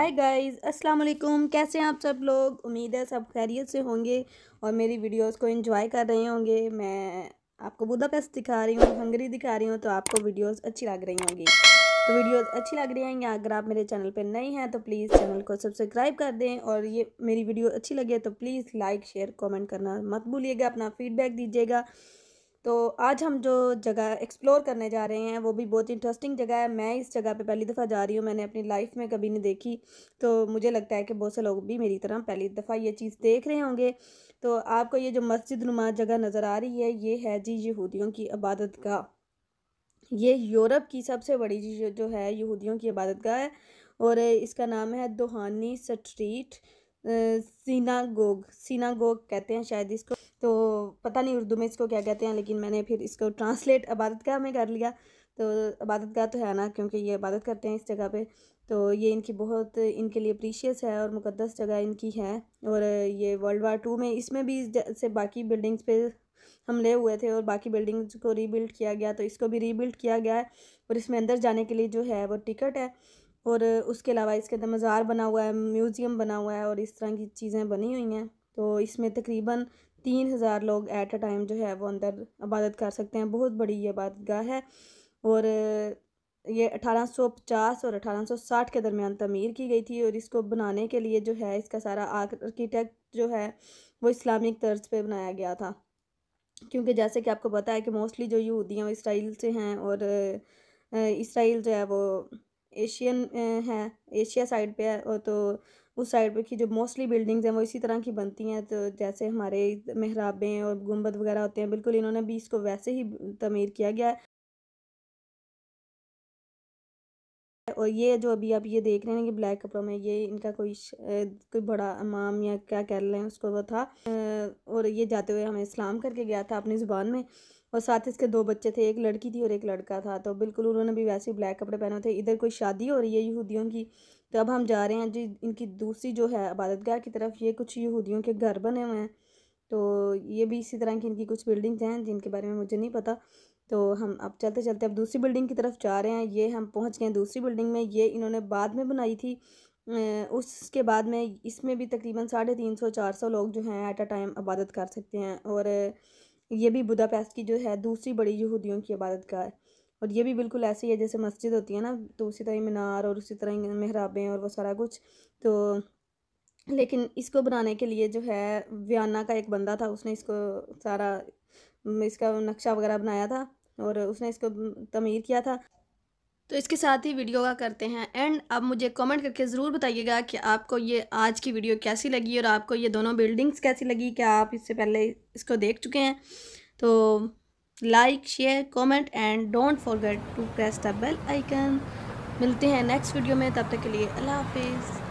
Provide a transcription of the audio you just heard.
hi guys अस्सलाम वालेकुम कैसे हैं आप सब लोग उम्मीद है सब खैरियत से होंगे और मेरी वीडियोस को एंजॉय कर रहे होंगे मैं आपको बुदापेस्ट दिखा रही हूँ हंगरी दिखा रही हूँ तो आपको वीडियोस अच्छी लग रही होंगी तो वीडियोस अच्छी लग रही हैं या अगर आप मेरे चैनल पर नहीं हैं तो प्लीज़ चैनल को सब्सक्राइब कर दें और ये मेरी वीडियो अच्छी लगे तो प्लीज़ लाइक शेयर कॉमेंट करना मत भूलिएगा अपना फीडबैक दीजिएगा तो आज हम जो जगह एक्सप्लोर करने जा रहे हैं वो भी बहुत इंटरेस्टिंग जगह है मैं इस जगह पे पहली दफ़ा जा रही हूँ मैंने अपनी लाइफ में कभी नहीं देखी तो मुझे लगता है कि बहुत से लोग भी मेरी तरह पहली दफ़ा ये चीज़ देख रहे होंगे तो आपको ये जो मस्जिद नुमा जगह नज़र आ रही है ये है जी यहूदियों की इबादत ये यूरोप की सबसे बड़ी जो है यहूदियों की इबादत का है और इसका नाम है दोहानी स्ट्रीट सीनागोग सीनागोग कहते हैं शायद इसको तो पता नहीं उर्दू में इसको क्या कहते हैं लेकिन मैंने फिर इसको ट्रांसलेट अबादतगाह में कर लिया तो अबादतगाह तो है ना क्योंकि ये इबादत करते हैं इस जगह पे तो ये इनकी बहुत इनके लिए प्रीशियस है और मुकद्दस जगह इनकी है और ये वर्ल्ड वार टू में इसमें भी जैसे बाकी बिल्डिंग्स पे हमले हुए थे और बाकी बिल्डिंग्स को रीबिल्ड किया गया तो इसको भी रीबिल्ड किया गया है और इसमें अंदर जाने के लिए जो है वो टिकट है और उसके अलावा इसके अंदर मज़ार बना हुआ है म्यूज़ियम बना हुआ है और इस तरह की चीज़ें बनी हुई हैं तो इसमें तकरीबन तीन हज़ार लोग एट अ टाइम जो है वो अंदर इबादत कर सकते हैं बहुत बड़ी ये इबादतगाह है और ये 1850 और 1860 के दरमियान तमीर की गई थी और इसको बनाने के लिए जो है इसका सारा आर्किटेक्ट जो है वो इस्लामिक तर्ज पे बनाया गया था क्योंकि जैसे कि आपको पता है कि मोस्टली जो यहूदियाँ वो इसराइल से हैं और इसराइल जो है वो एशियन है एशिया साइड पे है तो उस साइड पे की जो मोस्टली बिल्डिंग्स हैं वो इसी तरह की बनती हैं तो जैसे हमारे महराबें और गुम्बद वगैरह होते हैं बिल्कुल इन्होंने भी इसको वैसे ही तमीर किया गया है और ये जो अभी आप ये देख रहे हैं कि ब्लैक कपड़ों में ये इनका कोई कोई बड़ा इमाम या क्या कह रहे हैं उसको वो था और ये जाते हुए हमें इस्लाम करके गया था अपनी ज़ुबान में और साथ इसके दो बच्चे थे एक लड़की थी और एक लड़का था तो बिल्कुल उन्होंने भी वैसे ही ब्लैक कपड़े पहने थे इधर कोई शादी हो रही है यहूदियों की तो अब हम जा रहे हैं जी इनकी दूसरी जो है आबादतगाह की तरफ ये कुछ यहूदियों के घर बने हुए हैं तो ये भी इसी तरह की इनकी कुछ बिल्डिंग्स हैं जिनके बारे में मुझे नहीं पता तो हम अब चलते चलते अब दूसरी बिल्डिंग की तरफ जा रहे हैं ये हम पहुँच गए दूसरी बिल्डिंग में ये इन्होंने बाद में बनाई थी उसके बाद में इसमें भी तकरीबन साढ़े तीन सौ चार सौ लोग जो हैं एट अ टाइम आबादत कर सकते हैं और ये भी बुदापेस्ट की जो है दूसरी बड़ी यहूदियों की इबादत गाह है और ये भी बिल्कुल ऐसी है जैसे मस्जिद होती है ना तो उसी तरह मीनार और उसी तरह महराबें और वो सारा कुछ तो लेकिन इसको बनाने के लिए जो है वियाना का एक बंदा था उसने इसको सारा इसका नक्शा वगैरह बनाया था और उसने इसको तमीर किया था तो इसके साथ ही वीडियो का करते हैं एंड आप मुझे कमेंट करके ज़रूर बताइएगा कि आपको ये आज की वीडियो कैसी लगी और आपको ये दोनों बिल्डिंग्स कैसी लगी क्या आप इससे पहले इसको देख चुके हैं तो like share comment and don't forget to press the bell icon मिलते हैं नेक्स्ट वीडियो में तब तक के लिए अल्लाह हाफिज़